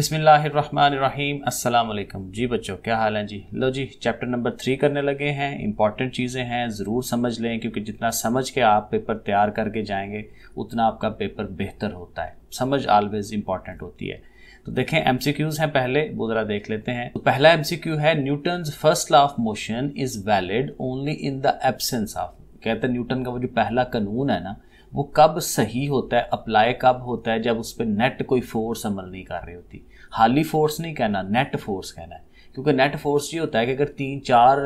अस्सलाम वालेकुम जी बच्चों क्या हाल है जी लो जी चैप्टर नंबर थ्री करने लगे हैं इंपॉर्टेंट चीज़ें हैं ज़रूर समझ लें क्योंकि जितना समझ के आप पेपर तैयार करके जाएंगे उतना आपका पेपर बेहतर होता है समझ ऑलवेज़ इंपॉर्टेंट होती है तो देखें एम हैं पहले वो ज़रा देख लेते हैं तो पहला एम है Newton first law of motion is valid only in the absence of कहते हैं न्यूटन का वो जो पहला कानून है ना वो कब सही होता है अप्लाई कब होता है जब उस पर नेट कोई फोर्स अमल नहीं कर रही होती हाली फोर्स नहीं कहना नेट फोर्स कहना है क्योंकि नेट फोर्स ये होता है कि अगर तीन चार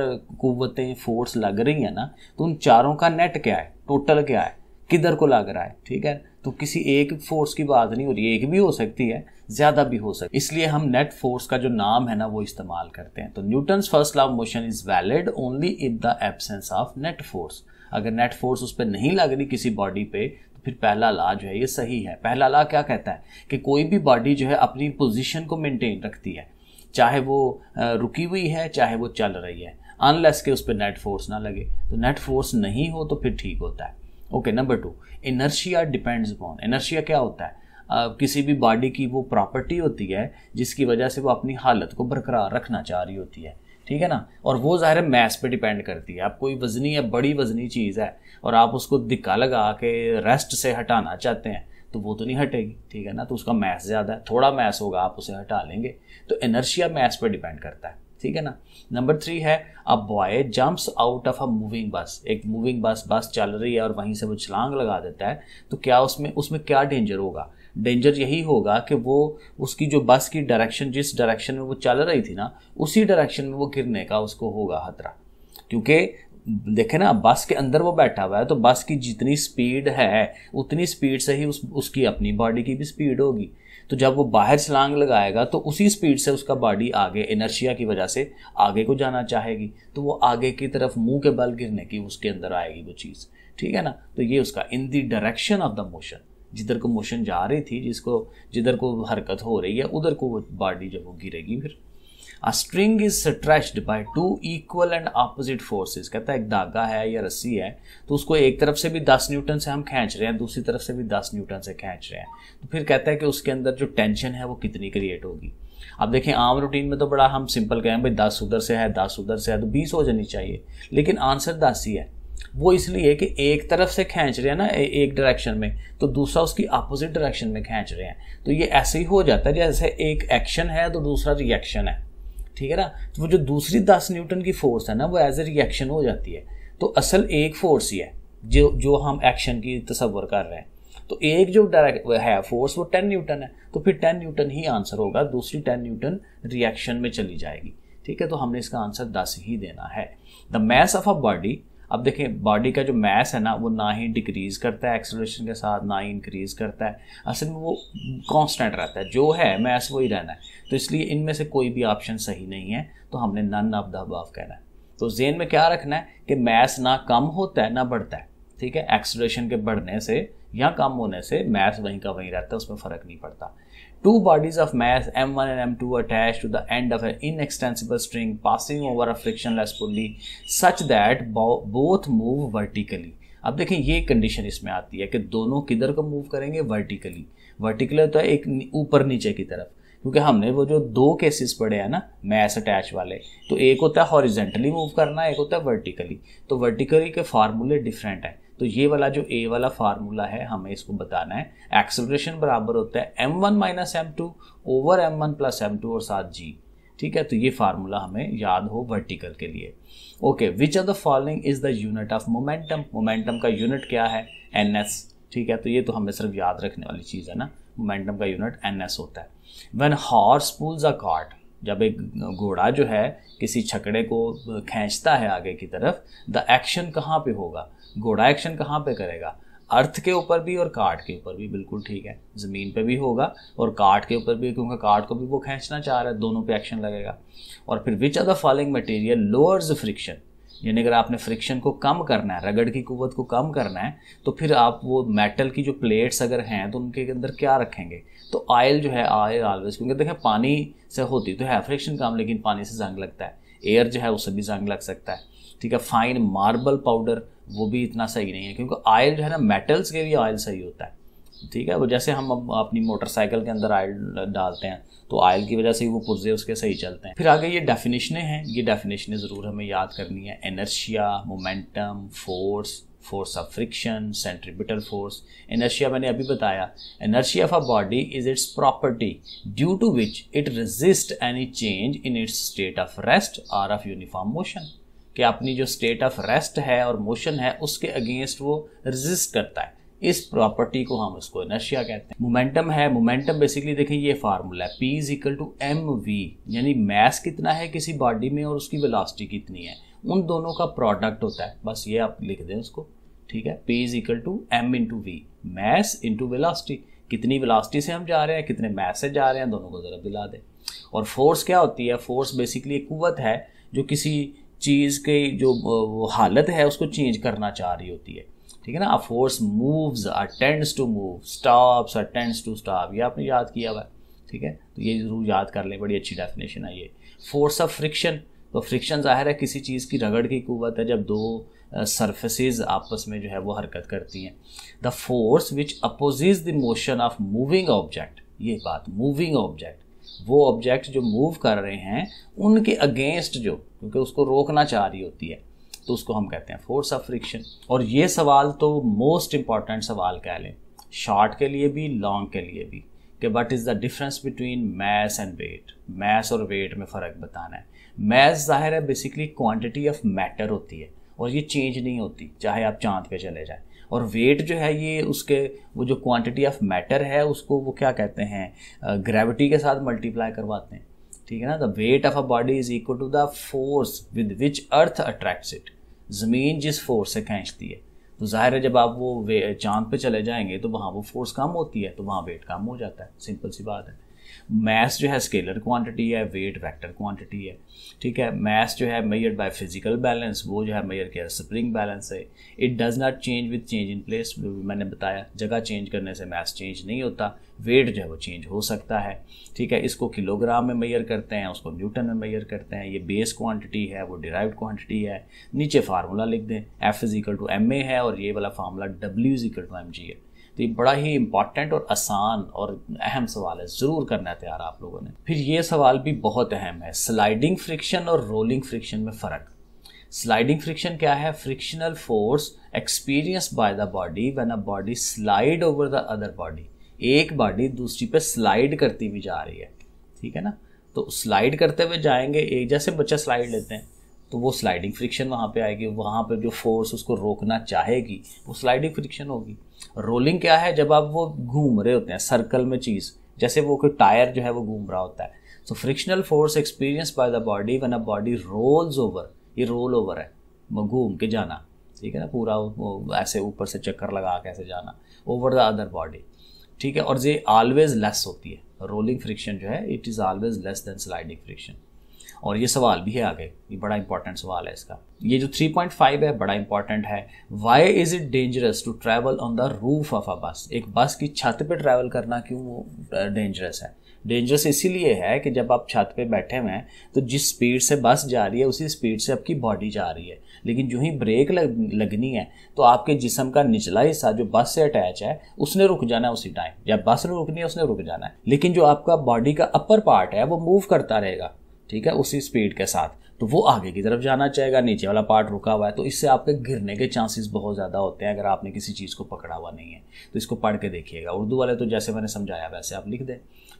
कुतें फोर्स लग रही हैं ना तो उन चारों का नेट क्या है टोटल क्या है किधर को लग रहा है ठीक है तो किसी एक फोर्स की बात नहीं हो रही एक भी हो सकती है ज़्यादा भी हो सकती है इसलिए हम नेट फोर्स का जो नाम है ना वो इस्तेमाल करते हैं तो Newton first law of motion is valid only in the absence of net force अगर नेट फोर्स उस पर नहीं लग रही किसी बॉडी पे तो फिर पहला ला जो है ये सही है पहला ला क्या कहता है कि कोई भी बॉडी जो है अपनी पोजिशन को मेनटेन रखती है चाहे वो रुकी हुई है चाहे वो चल रही है अनलेस के उस पर नेट फोर्स ना लगे तो नेट फोर्स नहीं हो तो फिर ठीक होता है okay number two inertia depends upon inertia क्या होता है uh, किसी भी बॉडी की वो प्रॉपर्टी होती है जिसकी वजह से वो अपनी हालत को बरकरार रखना चाह रही होती है ठीक है ना और वो ज़ाहिर है मैथ पे डिपेंड करती है आप कोई वजनी या बड़ी वजनी चीज़ है और आप उसको दिक्का लगा के रेस्ट से हटाना चाहते हैं तो वो तो नहीं हटेगी ठीक है ना तो उसका मैथ ज़्यादा है थोड़ा मैथ होगा आप उसे हटा लेंगे तो एनर्शिया मैथ पर डिपेंड करता है ठीक है ना नंबर थ्री है a boy jumps out of a moving bus एक मूविंग बस बस चल रही है और वहीं से वो छलांग लगा देता है तो क्या उसमें उसमें क्या डेंजर होगा डेंजर यही होगा कि वो उसकी जो बस की डायरेक्शन जिस डायरेक्शन में वो चल रही थी ना उसी डायरेक्शन में वो गिरने का उसको होगा खतरा क्योंकि देखे ना बस के अंदर वो बैठा हुआ है तो बस की जितनी स्पीड है उतनी स्पीड से ही उस उसकी अपनी बॉडी की भी स्पीड होगी तो जब वो बाहर छलांग लगाएगा तो उसी स्पीड से उसका बॉडी आगे एनर्शिया की वजह से आगे को जाना चाहेगी तो वो आगे की तरफ मुंह के बल गिरने की उसके अंदर आएगी वो चीज़ ठीक है ना तो ये उसका in the direction of the motion जिधर को मोशन जा रही थी जिसको जिधर को हरकत हो रही है उधर को वो बॉडी जब वो गिरेगी फिर a string is stretched by two equal and opposite forces कहता है एक धागा है या रस्सी है तो उसको एक तरफ से भी दस न्यूटन से हम खींच रहे हैं दूसरी तरफ से भी दस न्यूटन से खींच रहे हैं तो फिर कहता है कि उसके अंदर जो टेंशन है वो कितनी क्रिएट होगी अब देखें आम रूटीन में तो बड़ा हम सिंपल कहें भाई दस उधर से है दस उधर से है तो बीस हो जानी चाहिए लेकिन आंसर दस ही है वो इसलिए कि एक तरफ से खींच रहे हैं ना एक डायरेक्शन में तो दूसरा उसकी अपोजिट डायरेक्शन में खींच रहे हैं तो ये ऐसे ही हो जाता है जैसे एक एक्शन है तो दूसरा रिएक्शन है ठीक है ना तो वो जो दूसरी दस न्यूटन की फोर्स है ना वो एज ए रिएक्शन हो जाती है तो असल एक फोर्स ही है जो जो हम एक्शन की तस्वर कर रहे हैं तो एक जो डायरेक्ट है फोर्स वो टेन न्यूटन है तो फिर टेन न्यूटन ही आंसर होगा दूसरी टेन न्यूटन रिएक्शन में चली जाएगी ठीक है तो हमने इसका आंसर दस ही देना है the mass of a body अब देखें बॉडी का जो मैस है ना वो ना ही डिक्रीज़ करता है एक्सलेशन के साथ ना ही इंक्रीज़ करता है असल में वो कॉन्स्टेंट रहता है जो है मैस वही रहना है तो इसलिए इनमें से कोई भी ऑप्शन सही नहीं है तो हमने नन ऑफ द अबाव कहना है तो जेन में क्या रखना है कि मैस ना कम होता है ना बढ़ता है ठीक है एक्सलेशन के बढ़ने से या कम होने से मैथ वहीं का वहीं रहता है उसमें फ़र्क नहीं पड़ता Two bodies of mass m1 and m2 attached to the end of an inextensible string passing over a frictionless pulley such that both move vertically. अब देखें ये कंडीशन इसमें आती है कि दोनों किधर को मूव करेंगे वर्टिकली वर्टिकली तो एक ऊपर नीचे की तरफ क्योंकि हमने वो जो दो केसेस पढ़े हैं ना मैस अटैच वाले तो एक होता है हॉरिजेंटली मूव करना एक होता है वर्टिकली तो वर्टिकली के फार्मूले डिफरेंट हैं तो ये वाला जो ए वाला फार्मूला है हमें इसको बताना है एक्सेलरेशन बराबर होता है M one minus M two over M one plus M two और साथ जी ठीक है तो ये फार्मूला हमें याद हो वर्टिकल के लिए okay which are the following is the unit of momentum momentum का यूनिट क्या है एन एस ठीक है तो ये तो हमें सिर्फ याद रखने वाली चीज़ है ना मोमेंटम का यूनिट एन एस होता है when horse pulls a cart जब एक घोड़ा जो है किसी छकड़े को खींचता है आगे की तरफ द एक्शन कहाँ पे होगा घोड़ा एक्शन कहाँ पे करेगा अर्थ के ऊपर भी और काट के ऊपर भी बिल्कुल ठीक है ज़मीन पे भी होगा और काट के ऊपर भी क्योंकि काट को भी वो खींचना चाह रहा है दोनों पे एक्शन लगेगा और फिर which are the following material lowers friction यानी अगर आपने फ्रिक्शन को कम करना है रगड़ की कुवत को कम करना है तो फिर आप वो मेटल की जो प्लेट्स अगर हैं तो उनके अंदर क्या रखेंगे तो आयल जो है आयल ऑलवेज क्योंकि देखें पानी से होती तो है फ्रिक्शन कम लेकिन पानी से जंग लगता है एयर जो है उससे भी जंग लग सकता है ठीक है फाइन मार्बल पाउडर वो भी इतना सही नहीं है क्योंकि ऑयल जो है ना मेटल्स के लिए ऑयल सही होता है ठीक है वो जैसे हम अब अपनी मोटरसाइकिल के अंदर आयल डालते हैं तो आयल की वजह से ही वो पुर्जे उसके सही चलते हैं फिर आगे ये डेफिनेशनें हैं ये डेफिनेशनें ज़रूर हमें याद करनी है inertia momentum force force of friction centripetal force inertia मैंने अभी बताया inertia of a body is its property due to which it resist any change in its state of rest और ऑफ यूनिफॉर्म मोशन कि अपनी जो state of rest है और motion है उसके अगेंस्ट वो रेजिस्ट करता है इस प्रॉपर्टी को हम उसको इनर्शिया कहते हैं मोमेंटम है मोमेंटम बेसिकली देखें ये फार्मूला है P is equal to M V यानी मैस कितना है किसी बॉडी में और उसकी वेलोसिटी कितनी है उन दोनों का प्रोडक्ट होता है बस ये आप लिख दें उसको ठीक है P is equal to M into V mass into velocity कितनी वेलासिटी से हम जा रहे हैं कितने मैस से जा रहे हैं दोनों को ज़रा दिला दें और फोर्स क्या होती है फोर्स बेसिकली एक कुवत है जो किसी चीज़ की जो हालत है उसको चेंज करना चाह रही होती है ठीक है ना force moves attends to move stops attends to stop ये आपने याद किया हुआ है ठीक है तो ये ज़रूर याद कर लें बड़ी अच्छी डेफिनेशन है ये फोर्स ऑफ फ्रिक्शन तो फ्रिक्शन ज़ाहिर है किसी चीज़ की रगड़ की कुवत है जब दो सरफेसेस आपस में जो है वो हरकत करती हैं the force which opposes the motion of moving object ये बात मूविंग ऑब्जेक्ट वो ऑब्जेक्ट जो मूव कर रहे हैं उनके अगेंस्ट जो क्योंकि उसको रोकना चाह रही होती है तो उसको हम कहते हैं फोर्स ऑफ फ्रिक्शन और ये सवाल तो मोस्ट इम्पॉर्टेंट सवाल कह लें शॉर्ट के लिए भी लॉन्ग के लिए भी कि what is the difference between mass and weight mass और वेट में फ़र्क बताना है मैस ज़ाहिर है बेसिकली क्वान्टिटी ऑफ मैटर होती है और ये चेंज नहीं होती चाहे आप चांद पे चले जाएं और वेट जो है ये उसके वो जो क्वांटिटी ऑफ मैटर है उसको वो क्या कहते हैं ग्रेविटी के साथ मल्टीप्लाई करवाते हैं ठीक है ना the weight of a body is equal to the force with which earth attracts it ज़मीन जिस फोर्स से खींचती है तो जाहिर है जब आप वो चांद पे चले जाएंगे तो वहाँ वो फोर्स कम होती है तो वहाँ वेट कम हो जाता है सिंपल सी बात है मैस जो है स्केलर क्वांटिटी है वेट वेक्टर क्वांटिटी है ठीक है मैस जो है मेयर बाय फिजिकल बैलेंस वो जो है मेयर किया स्प्रिंग बैलेंस है it does not change with change in place मैंने बताया जगह चेंज करने से मैस चेंज नहीं होता वेट जो है वो चेंज हो सकता है ठीक है इसको किलोग्राम में मेयर करते हैं उसको न्यूटन में मेयर करते हैं ये बेस क्वांटिटी है वो डिराइव क्वांटिटी है नीचे फार्मूला लिख दें F is to M A है और ये वाला formula W is to M G है तो ये बड़ा ही इम्पॉर्टेंट और आसान और अहम सवाल है ज़रूर करना है तैयार आप लोगों ने फिर ये सवाल भी बहुत अहम है स्लाइडिंग फ्रिक्शन और रोलिंग फ्रिक्शन में फ़र्क स्लाइडिंग फ्रिक्शन क्या है frictional force experience by the body when a body slide over the other body एक बॉडी दूसरी पे स्लाइड करती हुई जा रही है ठीक है ना तो स्लाइड करते हुए जाएंगे एक जैसे बच्चा स्लाइड लेते हैं तो वो स्लाइडिंग फ्रिक्शन वहाँ पे आएगी वहाँ पे जो फोर्स उसको रोकना चाहेगी वो स्लाइडिंग फ्रिक्शन होगी रोलिंग क्या है जब आप वो घूम रहे होते हैं सर्कल में चीज़ जैसे वो कोई टायर जो है वो घूम रहा होता है so frictional force experience by the body when a body rolls over ये रोल ओवर है घूम के जाना ठीक है ना पूरा ऐसे ऊपर से चक्कर लगा के ऐसे जाना ओवर द अदर बॉडी ठीक है और ये ऑलवेज लेस होती है रोलिंग फ्रिक्शन जो है it is always less than sliding friction और ये सवाल भी है आगे ये बड़ा इंपॉर्टेंट सवाल है इसका ये जो 3.5 है बड़ा इंपॉर्टेंट है why is it dangerous to travel on the roof of a bus एक बस की छत पे ट्रैवल करना क्यों वो डेंजरस है डेंजरस इसीलिए है कि जब आप छत पे बैठे हुए हैं तो जिस स्पीड से बस जा रही है उसी स्पीड से आपकी बॉडी जा रही है लेकिन जो ही ब्रेक लग, लगनी है तो आपके जिसम का निचला हिस्सा जो बस से अटैच है उसने रुक जाना है उसी टाइम जब बस ने रुकनी है उसने रुक जाना है लेकिन जो आपका बॉडी का अपर पार्ट है वो मूव करता रहेगा ठीक है उसी स्पीड के साथ तो वो आगे की तरफ जाना चाहेगा नीचे वाला पार्ट रुका हुआ है तो इससे आपके गिरने के चांसेस बहुत ज़्यादा होते हैं अगर आपने किसी चीज़ को पकड़ा हुआ नहीं है तो इसको पढ़ के देखिएगा उर्दू वाले तो जैसे मैंने समझाया वैसे आप लिख दें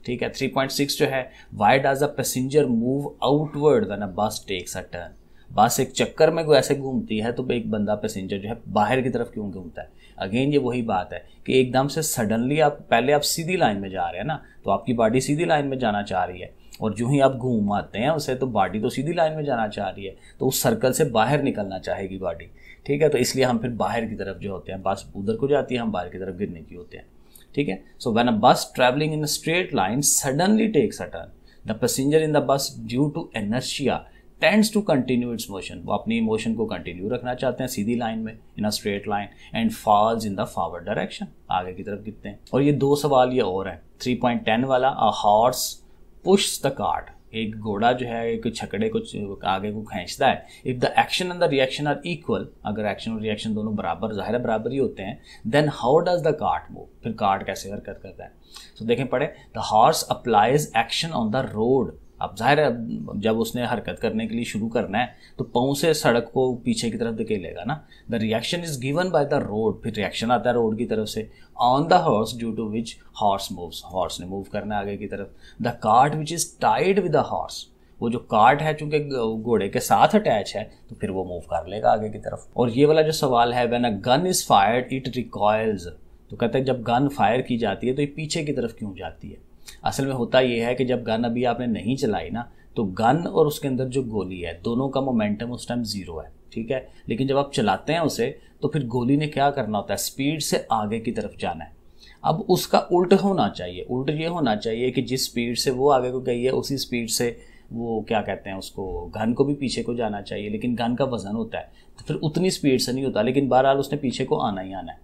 ठीक है सिक्स जो है why does a passenger move outward when a bus takes a turn बस एक चक्कर में कोई ऐसे घूमती है तो एक बंदा पैसेंजर जो है बाहर की तरफ क्यों घूमता है अगेन ये वही बात है कि एकदम से सडनली आप पहले आप सीधी लाइन में जा रहे हैं ना तो आपकी बॉडी सीधी लाइन में जाना चाह रही है और जो ही आप घूम आते हैं उसे तो बॉडी तो सीधी लाइन में जाना चाह रही है तो उस सर्कल से बाहर निकलना चाहेगी बॉडी ठीक है तो इसलिए हम फिर बाहर की तरफ जो होते हैं बस उधर को जाती है हम बाहर की तरफ गिरने की होते हैं ठीक है सो when a bus travelling in straight line suddenly takes a turn the passenger in the bus due to inertia tends to continue its motion वो अपनी मोशन को कंटिन्यू रखना चाहते हैं सीधी लाइन में in a straight line and falls in the forward direction आगे की तरफ गिरते हैं और ये दो सवाल ये और हैं टेन वाला a horse push the cart एक घोड़ा जो है एक छकड़े को आगे को खींचता है if the action and the reaction are equal अगर एक्शन और रिएक्शन दोनों बराबर ज़ाहिर बराबर ही होते हैं then how does the cart move फिर कार्ट कैसे हरकत करता है तो so, देखें पड़े the horse applies action on the road अब जाहिर है जब उसने हरकत करने के लिए शुरू करना है तो पाँव से सड़क को पीछे की तरफ धकेलेगा ना the reaction is given by the road फिर रिएक्शन आता है रोड की तरफ से on the horse due to which horse moves horse ने मूव करना है आगे की तरफ the cart which is tied with the horse वो जो कार्ट है चूंकि घोड़े के साथ अटैच है तो फिर वो मूव कर लेगा आगे की तरफ और ये वाला जो सवाल है when a gun is fired it recoils तो कहते हैं जब गन फायर की जाती है तो ये पीछे की तरफ क्यों जाती है असल में होता यह है कि जब गन अभी आपने नहीं चलाई ना तो गन और उसके अंदर जो गोली है दोनों का मोमेंटम उस टाइम ज़ीरो है ठीक है लेकिन जब आप चलाते हैं उसे तो फिर गोली ने क्या करना होता है स्पीड से आगे की तरफ जाना है अब उसका उल्ट होना चाहिए उल्ट ये होना चाहिए कि जिस स्पीड से वो आगे को गई है उसी स्पीड से वो क्या कहते हैं उसको गन को भी पीछे को जाना चाहिए लेकिन गन का वज़न होता है तो फिर उतनी स्पीड से नहीं होता लेकिन बहरहाल उसने पीछे को आना ही आना है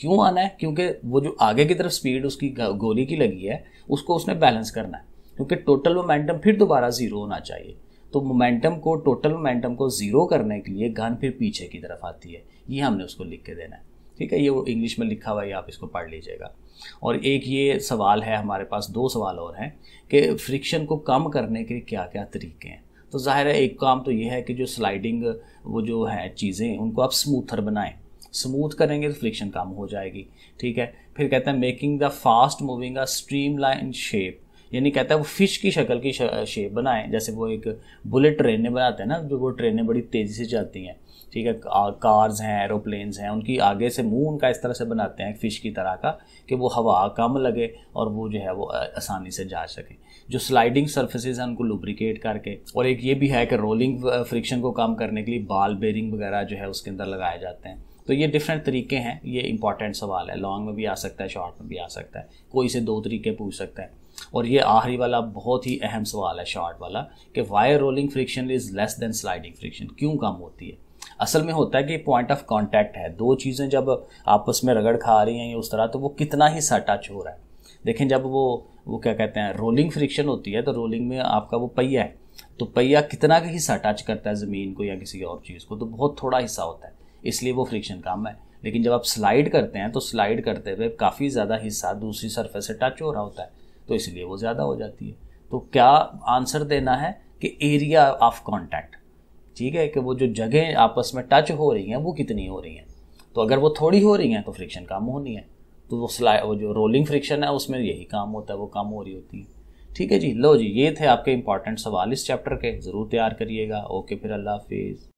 क्यों आना है क्योंकि वो जो आगे की तरफ स्पीड उसकी गोली की लगी है उसको उसने बैलेंस करना है क्योंकि टोटल मोमेंटम फिर दोबारा ज़ीरो होना चाहिए तो मोमेंटम को टोटल मोमेंटम को ज़ीरो करने के लिए गन फिर पीछे की तरफ आती है ये हमने उसको लिख के देना है ठीक है ये वो इंग्लिश में लिखा हुआ है आप इसको पढ़ लीजिएगा और एक ये सवाल है हमारे पास दो सवाल और हैं कि फ्रिक्शन को कम करने के क्या क्या तरीके हैं तो ज़ाहिर है एक काम तो ये है कि जो स्लाइडिंग वो जो है चीज़ें उनको आप स्मूथर बनाएं स्मूथ करेंगे तो फ्रिक्शन कम हो जाएगी ठीक है फिर कहते हैं making the fast moving a streamline shape यानी कहता है वो फिश की शक्ल की शेप बनाएं जैसे वो एक बुलेट ट्रेनें बनाते हैं ना जो वो ट्रेनें बड़ी तेज़ी से जाती हैं ठीक है कार्स हैं एरोप्लेन्स हैं उनकी आगे से मुंह उनका इस तरह से बनाते हैं फिश की तरह का कि वो हवा कम लगे और वो जो है वो आसानी से जा सके जो स्लाइडिंग सर्फेसिज हैं उनको लुब्रिकेट करके और एक ये भी है कि रोलिंग फ्रिक्शन को कम करने के लिए बाल बेरिंग वगैरह जो है उसके अंदर लगाए जाते हैं तो ये डिफरेंट तरीके हैं ये इंपॉर्टेंट सवाल है लॉन्ग में भी आ सकता है शॉर्ट में भी आ सकता है कोई से दो तरीके पूछ सकता है और ये आखिरी वाला बहुत ही अहम सवाल है शॉर्ट वाला कि why rolling friction is less than sliding friction क्यों कम होती है असल में होता है कि पॉइंट ऑफ कॉन्टैक्ट है दो चीज़ें जब आपस में रगड़ खा रही हैं या उस तरह तो वो कितना ही टच हो रहा है देखें जब वो वो क्या कहते हैं रोलिंग फ्रिक्शन होती है तो रोलिंग में आपका वो पहिया है तो पहिया कितना का हिस्सा टच करता है ज़मीन को या किसी और चीज़ को तो बहुत थोड़ा हिस्सा होता है इसलिए वो फ्रिक्शन कम है लेकिन जब आप स्लाइड करते हैं तो स्लाइड करते हुए काफ़ी ज़्यादा हिस्सा दूसरी सरफेस से टच हो रहा होता है तो इसलिए वो ज़्यादा हो जाती है तो क्या आंसर देना है कि एरिया ऑफ कॉन्टैक्ट ठीक है कि वो जो जगह आपस में टच हो रही हैं वो कितनी हो रही हैं तो अगर वो थोड़ी हो रही हैं तो फ्रिक्शन कम होनी है तो वो स्लाइड वो जो रोलिंग फ्रिक्शन है उसमें यही काम होता है वो कम हो रही होती है ठीक है जी लो जी ये थे आपके इंपॉर्टेंट सवाल इस चैप्टर के ज़रूर तैयार करिएगा ओके फिर अल्लाह हाफिज़